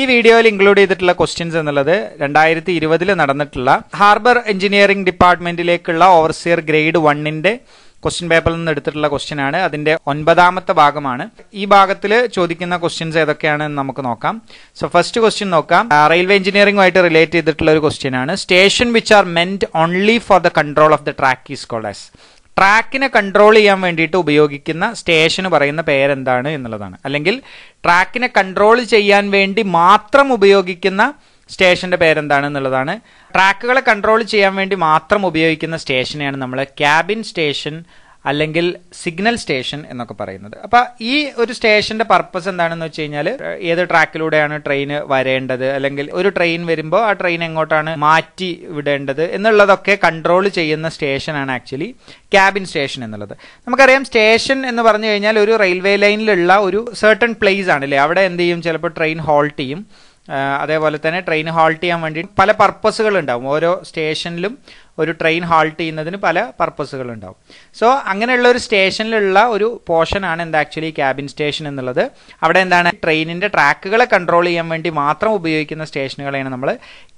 ഈ വീഡിയോയിൽ ഇൻക്ലൂഡ് ചെയ്തിട്ടുള്ള ക്വസ്റ്റ്യൻസ് എന്നുള്ളത് രണ്ടായിരത്തി ഇരുപതിൽ നടന്നിട്ടുള്ള ഹാർബർ എഞ്ചിനീയറിംഗ് ഡിപ്പാർട്ട്മെന്റിലേക്കുള്ള ഓവർസിയർ ഗ്രേഡ് വണ്ണിന്റെ ക്വസ്റ്റ്യൻ പേപ്പറിൽ നിന്ന് എടുത്തിട്ടുള്ള ക്വസ്റ്റ്യൻ ആണ് അതിന്റെ ഒൻപതാമത്തെ ഭാഗമാണ് ഈ ഭാഗത്തിൽ ചോദിക്കുന്ന ക്വസ്റ്റ്യൻസ് ഏതൊക്കെയാണെന്ന് നമുക്ക് നോക്കാം സോ ഫസ്റ്റ് ക്വസ്റ്റ്യൻ നോക്കാം റെയിൽവേ എഞ്ചിനീയറിംഗുമായിട്ട് റിലേറ്റ് ചെയ്തിട്ടുള്ള ഒരു ക്വസ്റ്റ്യൻ ആണ് station which are meant only for the control of the track is called as ട്രാക്കിനെ കൺട്രോൾ ചെയ്യാൻ വേണ്ടിയിട്ട് ഉപയോഗിക്കുന്ന സ്റ്റേഷന് പറയുന്ന പേരെന്താണ് എന്നുള്ളതാണ് അല്ലെങ്കിൽ ട്രാക്കിനെ കൺട്രോൾ ചെയ്യാൻ വേണ്ടി മാത്രം ഉപയോഗിക്കുന്ന സ്റ്റേഷൻ്റെ പേരെന്താണ് എന്നുള്ളതാണ് ട്രാക്കുകളെ കൺട്രോൾ ചെയ്യാൻ വേണ്ടി മാത്രം ഉപയോഗിക്കുന്ന സ്റ്റേഷനെയാണ് നമ്മൾ ക്യാബിൻ സ്റ്റേഷൻ അല്ലെങ്കിൽ സിഗ്നൽ സ്റ്റേഷൻ എന്നൊക്കെ പറയുന്നത് അപ്പൊ ഈ ഒരു സ്റ്റേഷന്റെ പർപ്പസ് എന്താണെന്ന് വെച്ച് കഴിഞ്ഞാൽ ഏത് ട്രാക്കിലൂടെയാണ് ട്രെയിൻ വരേണ്ടത് അല്ലെങ്കിൽ ഒരു ട്രെയിൻ വരുമ്പോൾ ആ ട്രെയിൻ എങ്ങോട്ടാണ് മാറ്റി വിടേണ്ടത് എന്നുള്ളതൊക്കെ കൺട്രോൾ ചെയ്യുന്ന സ്റ്റേഷനാണ് ആക്ച്വലി ക്യാബിൻ സ്റ്റേഷൻ എന്നുള്ളത് നമുക്കറിയാം സ്റ്റേഷൻ എന്ന് പറഞ്ഞു കഴിഞ്ഞാൽ ഒരു റെയിൽവേ ലൈനിലുള്ള ഒരു സെർട്ടൺ പ്ലേസ് ആണ് അല്ലേ അവിടെ എന്ത് ചെയ്യും ചിലപ്പോൾ ട്രെയിൻ ഹോൾട്ട് ചെയ്യും അതേപോലെ തന്നെ ട്രെയിൻ ഹോൾട്ട് ചെയ്യാൻ വേണ്ടി പല പർപ്പസുകൾ ഉണ്ടാവും ഓരോ സ്റ്റേഷനിലും ഒരു ട്രെയിൻ ഹാൾട്ട് ചെയ്യുന്നതിന് പല പർപ്പസുകൾ ഉണ്ടാവും സോ അങ്ങനെയുള്ള ഒരു സ്റ്റേഷനിലുള്ള ഒരു പോർഷനാണ് എന്താ ആക്ച്വലി ക്യാബിൻ സ്റ്റേഷൻ എന്നുള്ളത് അവിടെ എന്താണ് ട്രെയിനിൻ്റെ ട്രാക്കുകളെ കൺട്രോൾ ചെയ്യാൻ വേണ്ടി മാത്രം ഉപയോഗിക്കുന്ന സ്റ്റേഷനുകളെയാണ് നമ്മൾ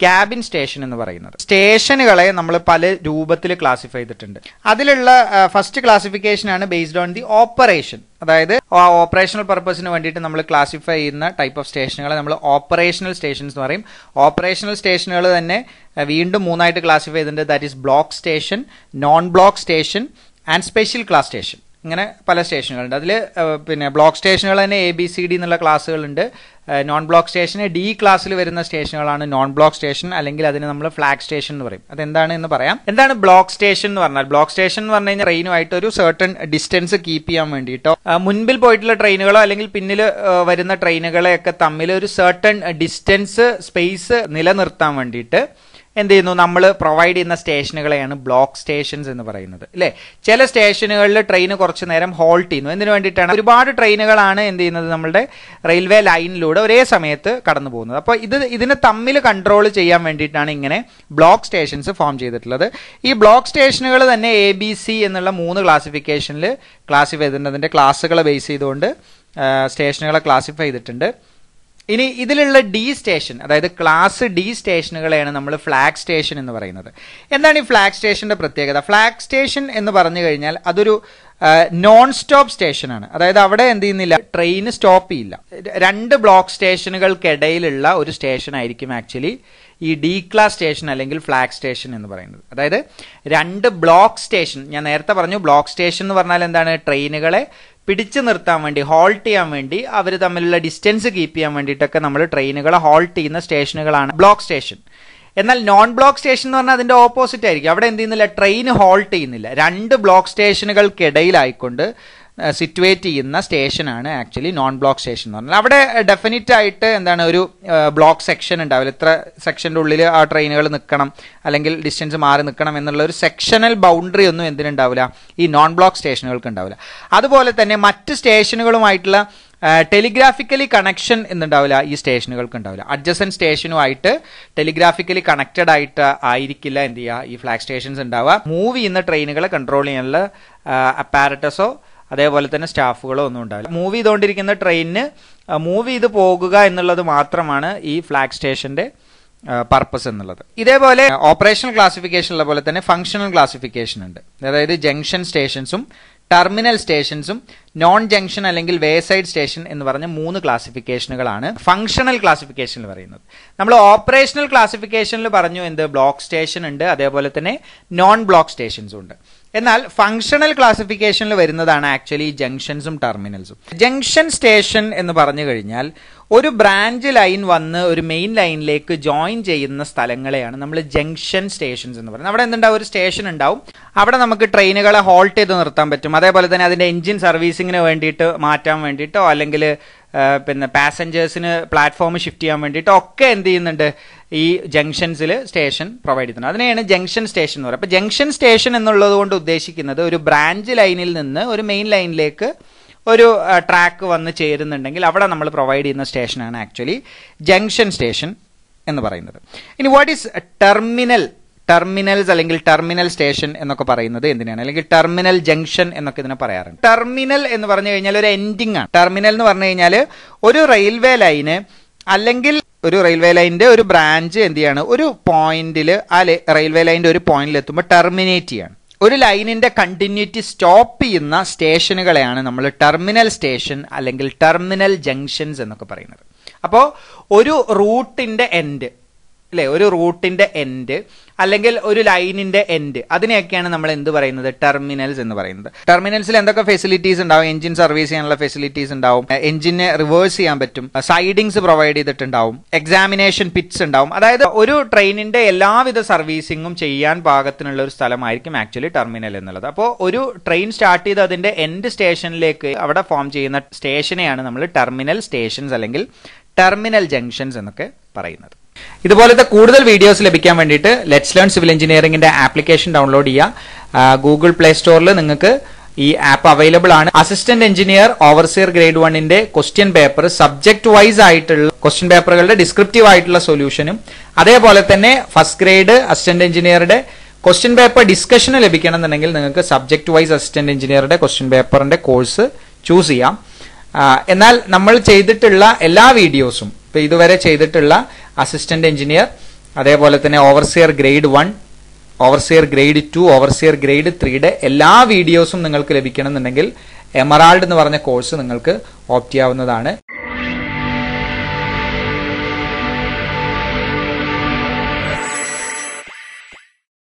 ക്യാബിൻ സ്റ്റേഷൻ എന്ന് പറയുന്നത് സ്റ്റേഷനുകളെ നമ്മൾ പല രൂപത്തിൽ ക്ലാസിഫൈ ചെയ്തിട്ടുണ്ട് അതിലുള്ള ഫസ്റ്റ് ക്ലാസിഫിക്കേഷനാണ് ബേസ്ഡ് ഓൺ ദി ഓപ്പറേഷൻ അതായത് ഓപ്പറേഷണൽ പർപ്പസിന് വേണ്ടിയിട്ട് നമ്മൾ ക്ലാസിഫൈ ചെയ്യുന്ന ടൈപ്പ് ഓഫ് സ്റ്റേഷനുകളെ നമ്മൾ ഓപ്പറേഷണൽ സ്റ്റേഷൻസ് എന്ന് പറയും ഓപ്പറേഷണൽ സ്റ്റേഷനുകൾ തന്നെ വീണ്ടും മൂന്നായിട്ട് ക്ലാസിഫൈ ചെയ്തിട്ടുണ്ട് that is block station non block station and special class station ഇങ്ങനെ പല സ്റ്റേഷനുകളുണ്ട് അതിൽ പിന്നെ ബ്ലോക്ക് സ്റ്റേഷനുകൾ തന്നെ എ ബി സി ഡി എന്നുള്ള ക്ലാസ്സുകളുണ്ട് നോൺ ബ്ലോക്ക് സ്റ്റേഷന് ഡി ക്ലാസ്സിൽ വരുന്ന സ്റ്റേഷനുകളാണ് നോൺ ബ്ലോക്ക് സ്റ്റേഷൻ അല്ലെങ്കിൽ അതിന് നമ്മൾ ഫ്ലാഗ് സ്റ്റേഷൻ എന്ന് പറയും അതെന്താണ് എന്ന് പറയാം എന്താണ് ബ്ലോക്ക് സ്റ്റേഷൻ എന്ന് പറഞ്ഞാൽ ബ്ലോക്ക് സ്റ്റേഷൻ എന്ന് പറഞ്ഞു കഴിഞ്ഞാൽ ട്രെയിനുമായിട്ട് ഒരു സെർട്ടൺ ഡിസ്റ്റൻസ് കീപ്പ് ചെയ്യാൻ വേണ്ടിയിട്ടോ മുൻപിൽ പോയിട്ടുള്ള ട്രെയിനുകളോ അല്ലെങ്കിൽ പിന്നിൽ വരുന്ന ട്രെയിനുകളെയൊക്കെ തമ്മിൽ ഒരു സെർട്ടൺ ഡിസ്റ്റൻസ് സ്പേസ് നിലനിർത്താൻ വേണ്ടിയിട്ട് എന്ത് ചെയ്യുന്നു നമ്മൾ പ്രൊവൈഡ് ചെയ്യുന്ന സ്റ്റേഷനുകളെയാണ് ബ്ലോക്ക് സ്റ്റേഷൻസ് എന്ന് പറയുന്നത് അല്ലേ ചില സ്റ്റേഷനുകളിൽ ട്രെയിൻ കുറച്ച് നേരം ഹോൾട്ട് ചെയ്യുന്നു എന്തിനു വേണ്ടിയിട്ടാണ് ഒരുപാട് ട്രെയിനുകളാണ് എന്ത് ചെയ്യുന്നത് നമ്മുടെ റെയിൽവേ ലൈനിലൂടെ ഒരേ സമയത്ത് കടന്നു പോകുന്നത് അപ്പോൾ ഇത് ഇതിനെ തമ്മിൽ കൺട്രോൾ ചെയ്യാൻ വേണ്ടിയിട്ടാണ് ഇങ്ങനെ ബ്ലോക്ക് സ്റ്റേഷൻസ് ഫോം ചെയ്തിട്ടുള്ളത് ഈ ബ്ലോക്ക് സ്റ്റേഷനുകൾ തന്നെ എ ബി സി എന്നുള്ള മൂന്ന് ക്ലാസിഫിക്കേഷനിൽ ക്ലാസിഫൈ ചെയ്തിട്ടുണ്ട് അതിൻ്റെ ക്ലാസ്സുകളെ ബേസ് ചെയ്തുകൊണ്ട് സ്റ്റേഷനുകളെ ക്ലാസിഫൈ ചെയ്തിട്ടുണ്ട് ഇനി ഇതിലുള്ള ഡി സ്റ്റേഷൻ അതായത് ക്ലാസ് ഡി സ്റ്റേഷനുകളെയാണ് നമ്മൾ ഫ്ലാഗ് സ്റ്റേഷൻ എന്ന് പറയുന്നത് എന്താണ് ഈ ഫ്ലാഗ് സ്റ്റേഷൻ്റെ പ്രത്യേകത ഫ്ലാഗ് സ്റ്റേഷൻ എന്ന് പറഞ്ഞു കഴിഞ്ഞാൽ അതൊരു നോൺ സ്റ്റോപ്പ് സ്റ്റേഷനാണ് അതായത് അവിടെ എന്ത് ചെയ്യുന്നില്ല ട്രെയിൻ സ്റ്റോപ്പ് ചെയ്യില്ല രണ്ട് ബ്ലോക്ക് സ്റ്റേഷനുകൾക്കിടയിലുള്ള ഒരു സ്റ്റേഷൻ ആയിരിക്കും ആക്ച്വലി ഈ ഡി ക്ലാസ് സ്റ്റേഷൻ അല്ലെങ്കിൽ ഫ്ലാഗ് സ്റ്റേഷൻ എന്ന് പറയുന്നത് അതായത് രണ്ട് ബ്ലോക്ക് സ്റ്റേഷൻ ഞാൻ നേരത്തെ പറഞ്ഞു ബ്ലോക്ക് സ്റ്റേഷൻ എന്ന് പറഞ്ഞാൽ എന്താണ് ട്രെയിനുകളെ പിടിച്ചു നിർത്താൻ വേണ്ടി ഹോൾട്ട് ചെയ്യാൻ വേണ്ടി അവർ തമ്മിലുള്ള ഡിസ്റ്റൻസ് കീപ്പ് ചെയ്യാൻ വേണ്ടിയിട്ടൊക്കെ നമ്മൾ ട്രെയിനുകളെ ഹോൾട്ട് ചെയ്യുന്ന സ്റ്റേഷനുകളാണ് ബ്ലോക്ക് സ്റ്റേഷൻ എന്നാൽ നോൺ ബ്ലോക്ക് സ്റ്റേഷൻ എന്ന് പറഞ്ഞാൽ അതിൻ്റെ ഓപ്പോസിറ്റ് ആയിരിക്കും അവിടെ എന്ത് ചെയ്യുന്നില്ല ട്രെയിൻ ഹോൾട്ട് ചെയ്യുന്നില്ല രണ്ട് ബ്ലോക്ക് സ്റ്റേഷനുകൾക്കിടയിലായിക്കൊണ്ട് സിറ്റുവേറ്റ് ചെയ്യുന്ന സ്റ്റേഷനാണ് ആക്ച്വലി നോൺ ബ്ലോക്ക് സ്റ്റേഷൻ എന്ന് പറഞ്ഞാൽ അവിടെ ഡെഫിനറ്റ് ആയിട്ട് എന്താണ് ഒരു ബ്ലോക്ക് സെക്ഷൻ ഉണ്ടാവില്ല എത്ര സെക്ഷൻ്റെ ഉള്ളിൽ ആ ട്രെയിനുകൾ നിൽക്കണം അല്ലെങ്കിൽ ഡിസ്റ്റൻസ് മാറി നിൽക്കണം എന്നുള്ള ഒരു സെക്ഷണൽ ബൗണ്ടറി ഒന്നും എന്തിനുണ്ടാവില്ല ഈ നോൺ ബ്ലോക്ക് സ്റ്റേഷനുകൾക്ക് ഉണ്ടാവില്ല അതുപോലെ തന്നെ മറ്റ് സ്റ്റേഷനുകളുമായിട്ടുള്ള ടെലിഗ്രാഫിക്കലി കണക്ഷൻ എന്നുണ്ടാവില്ല ഈ സ്റ്റേഷനുകൾക്ക് ഉണ്ടാവില്ല അഡ്ജസൻ സ്റ്റേഷനുമായിട്ട് ടെലിഗ്രാഫിക്കലി കണക്റ്റഡ് ആയിട്ട് ആയിരിക്കില്ല എന്ത് ചെയ്യുക ഈ ഫ്ലാഗ് സ്റ്റേഷൻസ് ഉണ്ടാവുക മൂവ് ചെയ്യുന്ന ട്രെയിനുകളെ കൺട്രോൾ ചെയ്യാനുള്ള അപ്പാരറ്റസോ അതേപോലെ തന്നെ സ്റ്റാഫുകളോ ഒന്നും ഉണ്ടാവില്ല മൂവ് ചെയ്തുകൊണ്ടിരിക്കുന്ന ട്രെയിനിന് മൂവ് ചെയ്ത് പോകുക എന്നുള്ളത് മാത്രമാണ് ഈ ഫ്ലാഗ് സ്റ്റേഷൻ്റെ പർപ്പസ് എന്നുള്ളത് ഇതേപോലെ ഓപ്പറേഷണൽ ക്ലാസിഫിക്കേഷൻ ഉള്ള പോലെ തന്നെ ഫംഗ്ഷണൽ ക്ലാസിഫിക്കേഷൻ ഉണ്ട് അതായത് ജംഗ്ഷൻ സ്റ്റേഷൻസും ടെർമിനൽ സ്റ്റേഷൻസും നോൺ ജംഗ്ഷൻ അല്ലെങ്കിൽ വേ സൈഡ് സ്റ്റേഷൻ എന്ന് പറഞ്ഞ മൂന്ന് ക്ലാസിഫിക്കേഷനുകളാണ് ഫങ്ഷണൽ എന്ന് പറയുന്നത് നമ്മൾ ഓപ്പറേഷണൽ ക്ലാസിഫിക്കേഷനിൽ പറഞ്ഞു എന്ത് ബ്ലോക്ക് സ്റ്റേഷൻ ഉണ്ട് അതേപോലെ തന്നെ നോൺ ബ്ലോക്ക് സ്റ്റേഷൻസും ഉണ്ട് എന്നാൽ ഫങ്ഷണൽ ക്ലാസിഫിക്കേഷനിൽ വരുന്നതാണ് ആക്ച്വലി ജംഗ്ഷൻസും ടെർമിനൽസും ജംഗ്ഷൻ സ്റ്റേഷൻ എന്ന് പറഞ്ഞു കഴിഞ്ഞാൽ ഒരു ബ്രാഞ്ച് ലൈൻ വന്ന് ഒരു മെയിൻ ലൈനിലേക്ക് ജോയിൻ ചെയ്യുന്ന സ്ഥലങ്ങളെയാണ് നമ്മൾ ജംഗ്ഷൻ സ്റ്റേഷൻസ് എന്ന് പറയുന്നത് അവിടെ എന്തുണ്ടാവും ഒരു സ്റ്റേഷൻ ഉണ്ടാവും അവിടെ നമുക്ക് ട്രെയിനുകളെ ഹോൾട്ട് ചെയ്ത് നിർത്താൻ പറ്റും അതേപോലെ തന്നെ അതിൻ്റെ എഞ്ചിൻ സർവീസിങ്ങിന് വേണ്ടിയിട്ട് മാറ്റാൻ വേണ്ടിയിട്ടോ അല്ലെങ്കിൽ പിന്നെ പാസഞ്ചേഴ്സിന് പ്ലാറ്റ്ഫോം ഷിഫ്റ്റ് ചെയ്യാൻ വേണ്ടിയിട്ടോ ഒക്കെ എന്ത് ചെയ്യുന്നുണ്ട് ഈ ജംഗ്ഷൻസിൽ സ്റ്റേഷൻ പ്രൊവൈഡ് ചെയ്യുന്നത് അതിനെയാണ് ജംഗ്ഷൻ സ്റ്റേഷൻ എന്ന് പറയുന്നത് അപ്പോൾ ജംഗ്ഷൻ സ്റ്റേഷൻ എന്നുള്ളത് കൊണ്ട് ഉദ്ദേശിക്കുന്നത് ഒരു ബ്രാഞ്ച് ലൈനിൽ നിന്ന് ഒരു മെയിൻ ലൈനിലേക്ക് ഒരു ട്രാക്ക് വന്ന് ചേരുന്നുണ്ടെങ്കിൽ അവിടെ നമ്മൾ പ്രൊവൈഡ് ചെയ്യുന്ന സ്റ്റേഷനാണ് ആക്ച്വലി ജംഗ്ഷൻ സ്റ്റേഷൻ എന്ന് പറയുന്നത് ഇനി വാട്ട് ഈസ് ടെർമിനൽ ടെർമിനൽസ് അല്ലെങ്കിൽ ടെർമിനൽ സ്റ്റേഷൻ എന്നൊക്കെ പറയുന്നത് എന്തിനാണ് അല്ലെങ്കിൽ ടെർമിനൽ ജംഗ്ഷൻ എന്നൊക്കെ ഇതിനെ പറയാറുണ്ട് ടെർമിനൽ എന്ന് പറഞ്ഞു കഴിഞ്ഞാൽ ഒരു എൻഡിങ് ആണ് ടെർമിനൽ എന്ന് പറഞ്ഞു കഴിഞ്ഞാൽ ഒരു റെയിൽവേ ലൈന് അല്ലെങ്കിൽ ഒരു റെയിൽവേ ലൈനിന്റെ ഒരു ബ്രാഞ്ച് എന്ത് ചെയ്യാണ് ഒരു പോയിന്റിൽ ആ റെയിൽവേ ലൈനിന്റെ ഒരു പോയിന്റിൽ എത്തുമ്പോൾ ടെർമിനേറ്റ് ചെയ്യാണ് ഒരു ലൈനിൻ്റെ കണ്ടിന്യൂറ്റി സ്റ്റോപ്പ് ചെയ്യുന്ന സ്റ്റേഷനുകളെയാണ് നമ്മൾ ടെർമിനൽ സ്റ്റേഷൻ അല്ലെങ്കിൽ ടെർമിനൽ ജംഗ്ഷൻസ് എന്നൊക്കെ പറയുന്നത് അപ്പോൾ ഒരു റൂട്ടിൻ്റെ എൻഡ് അല്ലെ ഒരു റൂട്ടിന്റെ എൻഡ് അല്ലെങ്കിൽ ഒരു ലൈനിന്റെ എൻഡ് അതിനെയൊക്കെയാണ് നമ്മൾ എന്ത് പറയുന്നത് ടെർമിനൽസ് എന്ന് പറയുന്നത് ടെർമിനൽസിൽ എന്തൊക്കെ ഫെസിലിറ്റീസ് ഉണ്ടാവും എഞ്ചിൻ സർവീസ് ചെയ്യാനുള്ള ഫെസിലിറ്റീസ് ഉണ്ടാവും എഞ്ചിനെ റിവേഴ്സ് ചെയ്യാൻ പറ്റും സൈഡിങ്സ് പ്രൊവൈഡ് ചെയ്തിട്ടുണ്ടാവും എക്സാമിനേഷൻ പിറ്റ്സ് ഉണ്ടാവും അതായത് ഒരു ട്രെയിനിന്റെ എല്ലാവിധ സർവീസിങ്ങും ചെയ്യാൻ പാകത്തിനുള്ള ഒരു സ്ഥലമായിരിക്കും ആക്ച്വലി ടെർമിനൽ എന്നുള്ളത് അപ്പോൾ ഒരു ട്രെയിൻ സ്റ്റാർട്ട് ചെയ്ത് അതിന്റെ എൻഡ് സ്റ്റേഷനിലേക്ക് അവിടെ ഫോം ചെയ്യുന്ന സ്റ്റേഷനെയാണ് നമ്മൾ ടെർമിനൽ സ്റ്റേഷൻസ് അല്ലെങ്കിൽ ടെർമിനൽ ജംഗ്ഷൻസ് എന്നൊക്കെ പറയുന്നത് ഇതുപോലത്തെ കൂടുതൽ വീഡിയോസ് ലഭിക്കാൻ വേണ്ടിയിട്ട് ലെറ്റ്സ് ലേൺ സിവിൽ എഞ്ചിനീയറിംഗിന്റെ ആപ്ലിക്കേഷൻ ഡൗൺലോഡ് ചെയ്യുക ഗൂഗിൾ പ്ലേ സ്റ്റോറിൽ നിങ്ങൾക്ക് ഈ ആപ്പ് അവൈലബിൾ ആണ് അസിസ്റ്റന്റ് എഞ്ചിനീയർ ഓവർസിയർ ഗ്രേഡ് വണ്ണിന്റെ ക്വസ്റ്റ്യൻ പേപ്പർ സബ്ജക്ട് വൈസ് ആയിട്ടുള്ള ക്വസ്റ്റ്യൻ പേപ്പറുകളുടെ ഡിസ്ക്രിപ്റ്റീവ് ആയിട്ടുള്ള സൊല്യൂഷനും അതേപോലെ തന്നെ ഫസ്റ്റ് ഗ്രേഡ് അസിസ്റ്റന്റ് എഞ്ചിനീയറുടെ ക്വസ്റ്റ്യൻ പേപ്പർ ഡിസ്കഷന് എന്നുണ്ടെങ്കിൽ നിങ്ങൾക്ക് സബ്ജക്ട് വൈസ് അസിസ്റ്റന്റ് എഞ്ചിനീയറുടെ ക്വസ്റ്റ്യൻ പേപ്പറിന്റെ കോഴ്സ് ചൂസ് ചെയ്യാം എന്നാൽ നമ്മൾ ചെയ്തിട്ടുള്ള എല്ലാ വീഡിയോസും ഇപ്പൊ ഇതുവരെ ചെയ്തിട്ടുള്ള അസിസ്റ്റന്റ് എഞ്ചിനീയർ അതേപോലെ തന്നെ overseer grade one overseer grade two overseer grade ത്രീയുടെ എല്ലാ വീഡിയോസും നിങ്ങൾക്ക് ലഭിക്കണമെന്നുണ്ടെങ്കിൽ എമറാൾഡ് എന്ന് പറഞ്ഞ കോഴ്സ് നിങ്ങൾക്ക് ഓപ്റ്റ് ചെയ്യാവുന്നതാണ്